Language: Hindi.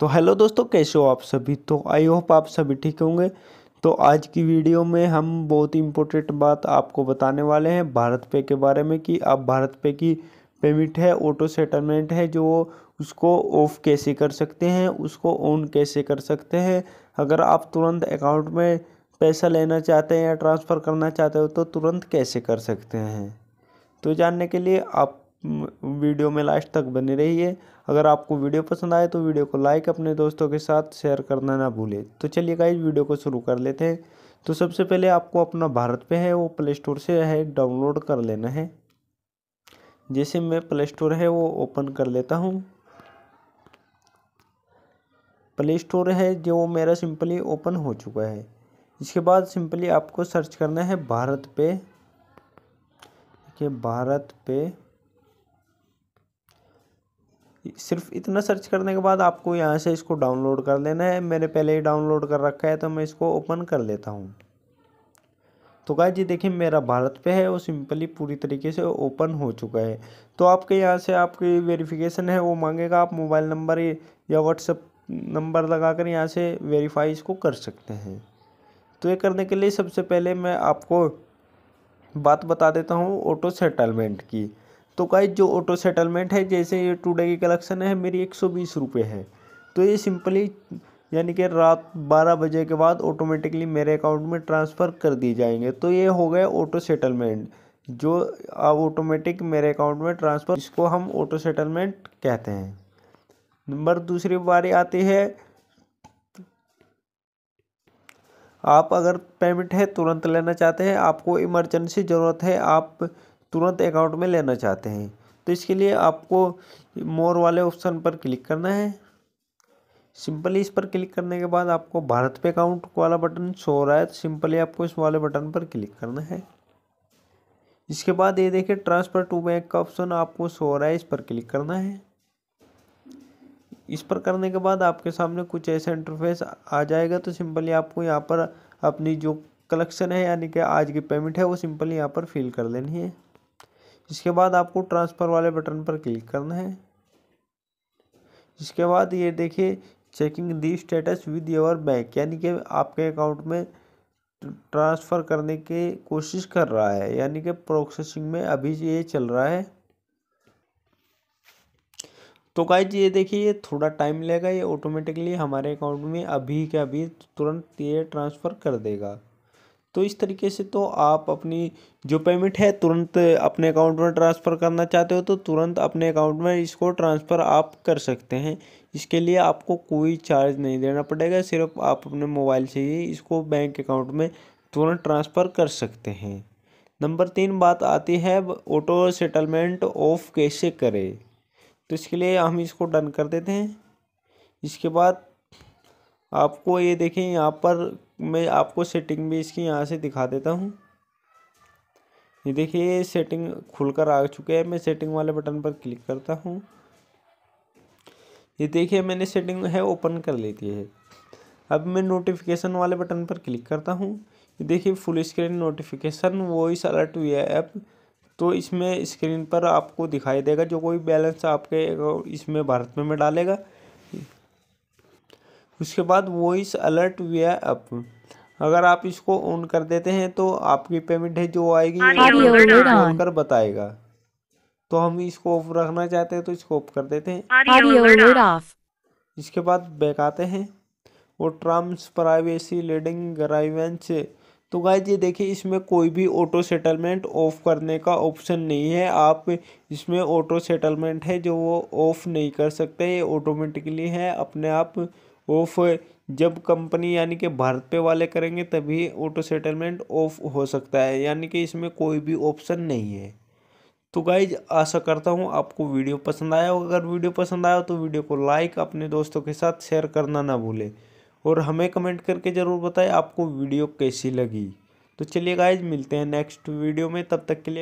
तो हेलो दोस्तों कैसे हो आप सभी तो आई होप आप सभी ठीक होंगे तो आज की वीडियो में हम बहुत ही इम्पोर्टेंट बात आपको बताने वाले हैं भारत पे के बारे में कि आप भारत पे की पेमेंट है ऑटो सेटलमेंट है जो उसको ऑफ कैसे कर सकते हैं उसको ऑन कैसे कर सकते हैं अगर आप तुरंत अकाउंट में पैसा लेना चाहते हैं या ट्रांसफ़र करना चाहते हो तो तुरंत कैसे कर सकते हैं तो जानने के लिए आप वीडियो में लास्ट तक बने रहिए अगर आपको वीडियो पसंद आए तो वीडियो को लाइक अपने दोस्तों के साथ शेयर करना ना भूलें तो चलिए गाइज वीडियो को शुरू कर लेते हैं तो सबसे पहले आपको अपना भारत पे है वो प्ले स्टोर से है डाउनलोड कर लेना है जैसे मैं प्ले स्टोर है वो ओपन कर लेता हूँ प्ले स्टोर है जो वो मेरा सिंपली ओपन हो चुका है इसके बाद सिंपली आपको सर्च करना है भारत पे देखिए भारत पे सिर्फ इतना सर्च करने के बाद आपको यहाँ से इसको डाउनलोड कर लेना है मैंने पहले ही डाउनलोड कर रखा है तो मैं इसको ओपन कर लेता हूँ तो गाय जी देखिए मेरा भारत पे है वो सिंपली पूरी तरीके से ओपन हो चुका है तो आपके यहाँ से आपकी वेरिफिकेशन है वो मांगेगा आप मोबाइल नंबर या व्हाट्सअप नंबर लगा कर यहाँ से वेरीफाई इसको कर सकते हैं तो ये करने के लिए सबसे पहले मैं आपको बात बता देता हूँ ऑटो सेटलमेंट की तो गाइज जो ऑटो सेटलमेंट है जैसे ये टूडे की कलेक्शन है मेरी एक सौ बीस रुपये है तो ये सिंपली यानी कि रात बारह बजे के बाद ऑटोमेटिकली मेरे अकाउंट में ट्रांसफ़र कर दिए जाएंगे तो ये हो गए ऑटो सेटलमेंट जो अब ऑटोमेटिक मेरे अकाउंट में ट्रांसफ़र इसको हम ऑटो सेटलमेंट कहते हैं नंबर दूसरी बारी आती है आप अगर पेमेंट है तुरंत लेना चाहते हैं आपको इमरजेंसी ज़रूरत है आप तुरंत अकाउंट में लेना चाहते हैं तो इसके लिए आपको मोर वाले ऑप्शन पर क्लिक करना है सिंपली इस पर क्लिक करने के बाद आपको भारत पे अकाउंट वाला बटन शो हो रहा है तो सिंपली आपको इस वाले बटन पर क्लिक करना है इसके बाद ये देखिए ट्रांसफ़र टू बैंक का ऑप्शन आपको शो हो रहा है इस पर क्लिक करना है इस पर करने के बाद आपके सामने कुछ ऐसा इंटरफेस आ जाएगा तो सिंपली आपको यहाँ पर अपनी जो कलेक्शन है यानी कि आज की पेमेंट है वो सिंपली यहाँ पर फिल कर लेनी है जिसके बाद आपको ट्रांसफ़र वाले बटन पर क्लिक करना है इसके बाद ये देखिए checking the status with your bank यानी कि आपके अकाउंट में ट्रांसफ़र करने की कोशिश कर रहा है यानी कि प्रोसेसिंग में अभी ये चल रहा है तो का ये देखिए ये थोड़ा टाइम लेगा ये ऑटोमेटिकली हमारे अकाउंट में अभी के अभी तुरंत ये ट्रांसफ़र कर देगा तो इस तरीके से तो आप अपनी जो पेमेंट है तुरंत अपने अकाउंट में ट्रांसफ़र करना चाहते हो तो तुरंत अपने अकाउंट में इसको ट्रांसफ़र आप कर सकते हैं इसके लिए आपको कोई चार्ज नहीं देना पड़ेगा सिर्फ आप अपने मोबाइल से ही इसको बैंक अकाउंट में तुरंत ट्रांसफ़र कर सकते हैं नंबर तीन बात आती है ऑटो सेटलमेंट ऑफ कैसे करें तो इसके लिए हम इसको डन कर देते हैं इसके बाद आपको ये देखें यहाँ पर मैं आपको सेटिंग भी इसकी यहाँ से दिखा देता हूँ ये देखिए ये सेटिंग खुलकर आ चुके हैं मैं सेटिंग वाले बटन पर क्लिक करता हूँ ये देखिए मैंने सेटिंग है ओपन कर लेती है अब मैं नोटिफिकेशन वाले बटन पर क्लिक करता हूँ ये देखिए full screen notification voice alert हुई है ऐप तो इसमें स्क्रीन पर आपको दिखाई देगा जो कोई बैलेंस आपके इसमें भारत में में डालेगा उसके बाद वॉइस अलर्ट वे अप अगर आप इसको ऑन कर देते हैं तो आपकी पेमेंट है जो आएगी ऑन कर बताएगा तो हम इसको ऑफ रखना चाहते हैं तो इसको ऑफ कर देते हैं इसके बाद बैक आते हैं वो ट्राम्स प्राइवेसी लेडिंग ग्राइवेंस तो गाइज ये देखिए इसमें कोई भी ऑटो सेटलमेंट ऑफ करने का ऑप्शन नहीं है आप इसमें ऑटो सेटलमेंट है जो वो ऑफ नहीं कर सकते ये ऑटोमेटिकली है अपने आप ऑफ जब कंपनी यानी कि भारत पे वाले करेंगे तभी ऑटो सेटलमेंट ऑफ हो सकता है यानी कि इसमें कोई भी ऑप्शन नहीं है तो गाइज आशा करता हूँ आपको वीडियो पसंद आया हो अगर वीडियो पसंद आया हो तो वीडियो को लाइक अपने दोस्तों के साथ शेयर करना ना भूलें और हमें कमेंट करके ज़रूर बताएं आपको वीडियो कैसी लगी तो चलिए गाइज मिलते हैं नेक्स्ट वीडियो में तब तक के लिए